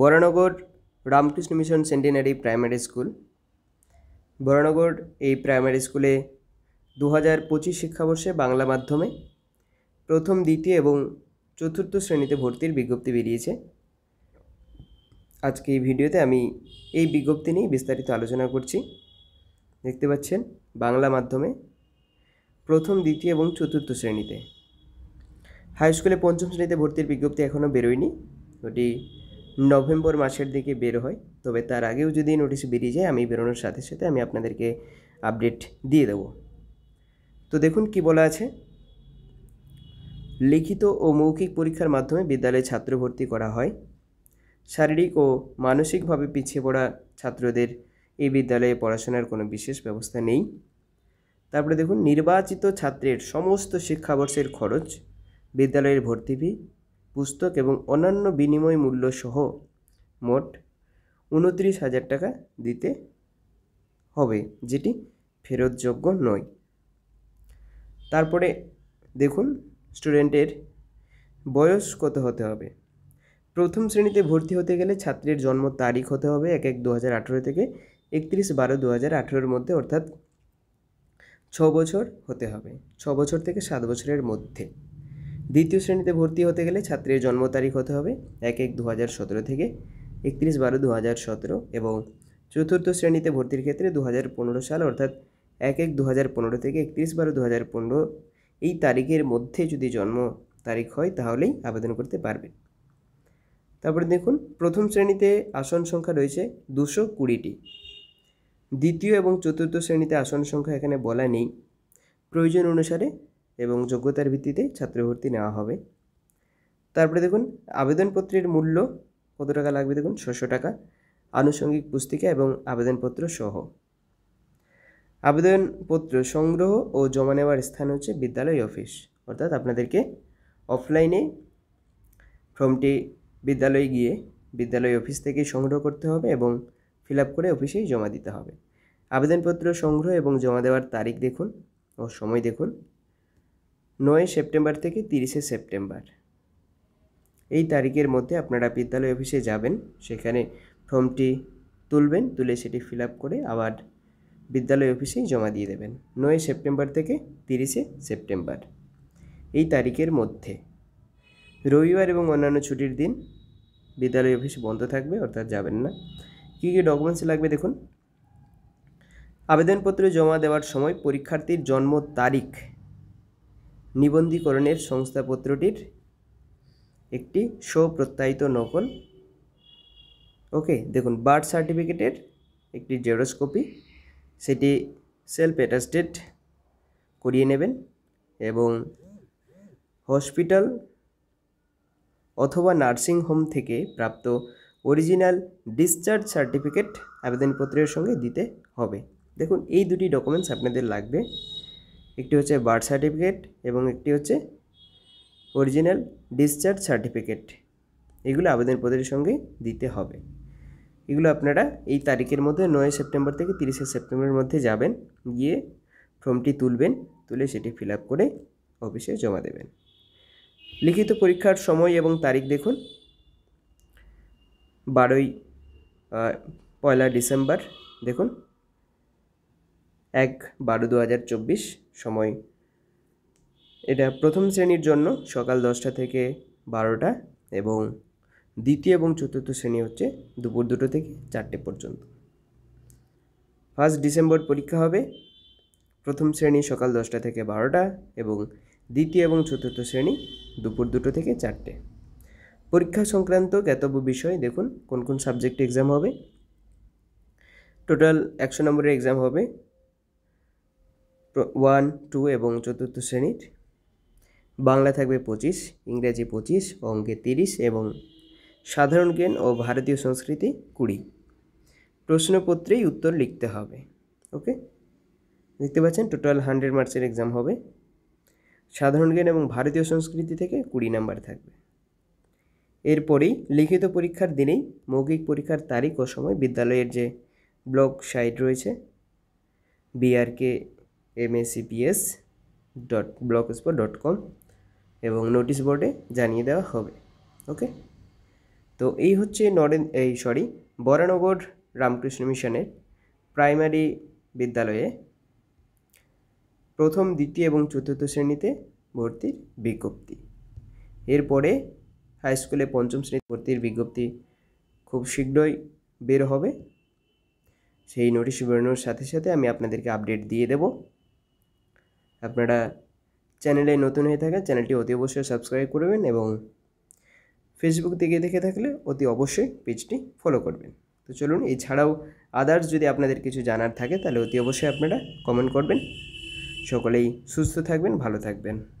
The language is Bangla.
Baranagar Ramakrishna mission centenary primary school Baranagar এই প্রাইমারি স্কুলে দু হাজার পঁচিশ শিক্ষাবর্ষে বাংলা মাধ্যমে প্রথম দ্বিতীয় এবং চতুর্থ শ্রেণীতে ভর্তির বিজ্ঞপ্তি বেরিয়েছে আজকে এই ভিডিওতে আমি এই বিজ্ঞপ্তি নিয়ে বিস্তারিত আলোচনা করছি দেখতে পাচ্ছেন বাংলা মাধ্যমে প্রথম দ্বিতীয় এবং চতুর্থ শ্রেণীতে হাই স্কুলে পঞ্চম শ্রেণীতে ভর্তির বিজ্ঞপ্তি এখনও বেরোয়নি ওটি নভেম্বর মাসের দিকে বের হয় তবে তার আগেও যদি নোটিশ বেরিয়ে যায় আমি বেরোনোর সাথে সাথে আমি আপনাদেরকে আপডেট দিয়ে দেব তো দেখুন কি বলা আছে লিখিত ও মৌখিক পরীক্ষার মাধ্যমে বিদ্যালয়ে ছাত্র ভর্তি করা হয় শারীরিক ও মানসিকভাবে পিছিয়ে পড়া ছাত্রদের এই বিদ্যালয়ে পড়াশোনার কোনো বিশেষ ব্যবস্থা নেই তারপরে দেখুন নির্বাচিত ছাত্রের সমস্ত শিক্ষাবর্ষের খরচ বিদ্যালয়ের ভর্তি ফি পুস্তক এবং অন্যান্য বিনিময় মূল্য সহ মোট উনত্রিশ হাজার টাকা দিতে হবে যেটি ফেরতযোগ্য নয় তারপরে দেখুন স্টুডেন্টের বয়স কত হতে হবে প্রথম শ্রেণীতে ভর্তি হতে গেলে ছাত্রের জন্ম তারিখ হতে হবে এক এক দু হাজার আঠেরো থেকে একত্রিশ বারো দু হাজার আঠেরোর মধ্যে অর্থাৎ ছ বছর হতে হবে ছ বছর থেকে সাত বছরের মধ্যে দ্বিতীয় শ্রেণীতে ভর্তি হতে গেলে ছাত্রের জন্ম তারিখ হতে হবে এক এক দু হাজার সতেরো থেকে একত্রিশ বারো দু হাজার সতেরো এবং চতুর্থ শ্রেণীতে ভর্তির ক্ষেত্রে দু হাজার পনেরো সাল অর্থাৎ এক এক দু হাজার পনেরো থেকে একত্রিশ বারো দু হাজার পনেরো এই তারিখের মধ্যে যদি জন্ম তারিখ হয় তাহলেই আবেদন করতে পারবে তারপরে দেখুন প্রথম শ্রেণীতে আসন সংখ্যা রয়েছে দুশো কুড়িটি দ্বিতীয় এবং চতুর্থ শ্রেণীতে আসন সংখ্যা এখানে বলা নেই প্রয়োজন অনুসারে এবং যোগ্যতার ভিত্তিতে ছাত্রভর্তি নেওয়া হবে তারপরে দেখুন আবেদনপত্রের মূল্য কত টাকা লাগবে দেখুন ছশো টাকা আনুষঙ্গিক পুস্তিকা এবং আবেদনপত্র সহ আবেদনপত্র সংগ্রহ ও জমা নেওয়ার স্থান হচ্ছে বিদ্যালয় অফিস অর্থাৎ আপনাদেরকে অফলাইনে ফর্মটি বিদ্যালয়ে গিয়ে বিদ্যালয় অফিস থেকে সংগ্রহ করতে হবে এবং ফিল করে অফিসেই জমা দিতে হবে আবেদনপত্র সংগ্রহ এবং জমা দেওয়ার তারিখ দেখুন ও সময় দেখুন নয় সেপ্টেম্বর থেকে তিরিশে সেপ্টেম্বর এই তারিখের মধ্যে আপনারা বিদ্যালয় অফিসে যাবেন সেখানে ফর্মটি তুলবেন তুলে সেটি ফিল করে আবার বিদ্যালয় অফিসেই জমা দিয়ে দেবেন নয় সেপ্টেম্বর থেকে তিরিশে সেপ্টেম্বর এই তারিখের মধ্যে রবিবার এবং অন্যান্য ছুটির দিন বিদ্যালয় অফিস বন্ধ থাকবে অর্থাৎ যাবেন না কী কী ডকুমেন্টস লাগবে দেখুন আবেদনপত্র জমা দেওয়ার সময় পরীক্ষার্থীর জন্ম তারিখ নিবন্ধীকরণের সংস্থাপত্রটির একটি স্বপ্রত্যায়িত নকল ওকে দেখুন বার্থ সার্টিফিকেটের একটি জেরোস্কপি সেটি সেলফ অ্যাটাস্টেড করিয়ে নেবেন এবং হসপিটাল অথবা নার্সিং হোম থেকে প্রাপ্ত অরিজিনাল ডিসচার্জ সার্টিফিকেট আবেদনপত্রের সঙ্গে দিতে হবে দেখুন এই দুটি ডকুমেন্টস আপনাদের লাগবে একটি হচ্ছে বার্থ সার্টিফিকেট এবং একটি হচ্ছে অরিজিনাল ডিসচার্জ সার্টিফিকেট এগুলো আবেদনপত্রের সঙ্গে দিতে হবে এগুলো আপনারা এই তারিখের মধ্যে নয় সেপ্টেম্বর থেকে তিরিশে সেপ্টেম্বরের মধ্যে যাবেন গিয়ে ফর্মটি তুলবেন তুলে সেটি ফিল করে অফিসে জমা দেবেন লিখিত পরীক্ষার সময় এবং তারিখ দেখুন বারোই পয়লা ডিসেম্বর দেখুন এক বারো দু হাজার চব্বিশ সময় এটা প্রথম শ্রেণীর জন্য সকাল দশটা থেকে বারোটা এবং দ্বিতীয় এবং চতুর্থ শ্রেণী হচ্ছে দুপুর দুটো থেকে চারটে পর্যন্ত ফার্স্ট ডিসেম্বর পরীক্ষা হবে প্রথম শ্রেণী সকাল দশটা থেকে বারোটা এবং দ্বিতীয় এবং চতুর্থ শ্রেণী দুপুর দুটো থেকে চারটে পরীক্ষা সংক্রান্ত জ্ঞাতব্য বিষয় দেখুন কোন কোন সাবজেক্টে এক্সাম হবে টোটাল একশো নম্বরের এক্সাম হবে ওয়ান টু এবং চতুর্থ শ্রেণীর বাংলা থাকবে পঁচিশ ইংরেজি পঁচিশ অঙ্কে তিরিশ এবং সাধারণ জ্ঞান ও ভারতীয় সংস্কৃতি কুড়ি প্রশ্নপত্রেই উত্তর লিখতে হবে ওকে দেখতে পাচ্ছেন টোটাল হান্ড্রেড মার্কসের এক্সাম হবে সাধারণ জ্ঞান এবং ভারতীয় সংস্কৃতি থেকে কুড়ি নাম্বার থাকবে এরপরেই লিখিত পরীক্ষার দিনেই মৌখিক পরীক্ষার তারিখ ও সময় বিদ্যালয়ের যে ব্লক সাইট রয়েছে BRK MACPS dot blogspot dot com এবং নোটিশ বোর্ডে জানিয়ে দেওয়া হবে ওকে তো এই হচ্ছে নরেন এই সরি বরানগর রামকৃষ্ণ মিশনের প্রাইমারি বিদ্যালয়ে প্রথম দ্বিতীয় এবং চতুর্থ শ্রেণীতে ভর্তির বিজ্ঞপ্তি এরপরে হাই স্কুলে পঞ্চম শ্রেণী ভর্তির বিজ্ঞপ্তি খুব শীঘ্রই বের হবে সেই নোটিশ বেরোনোর সাথে সাথে আমি আপনাদেরকে আপডেট দিয়ে দেবো আপনারা চ্যানেলে নতুন হয়ে থাকেন চ্যানেলটি অতি অবশ্যই সাবস্ক্রাইব করবেন এবং ফেসবুক থেকে দেখে থাকলে অতি অবশ্যই পেজটি ফলো করবেন তো চলুন এছাড়াও আদার্স যদি আপনাদের কিছু জানার থাকে তাহলে অতি অবশ্যই আপনারা কমেন্ট করবেন সকলেই সুস্থ থাকবেন ভালো থাকবেন